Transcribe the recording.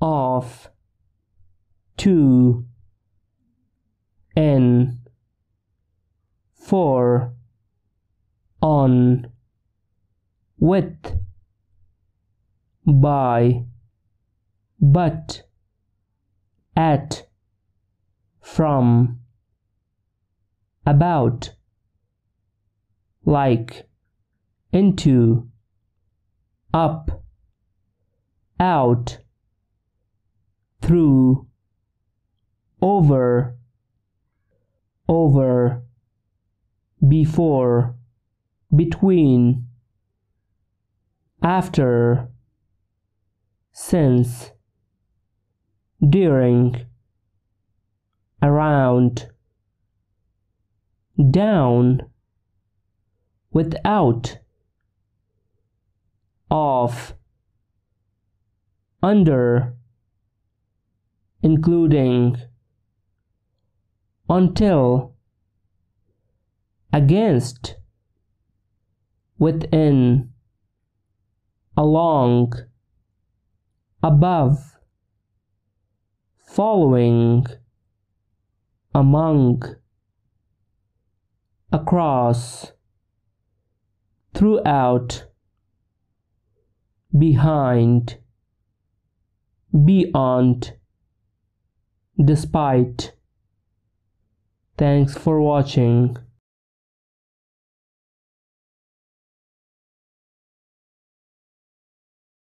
of 2 n 4 on with by but at from about like into up out through, over, over, before, between, after, since, during, around, down, without, off, under, including until against within along above following among across throughout behind beyond despite. Thanks for watching.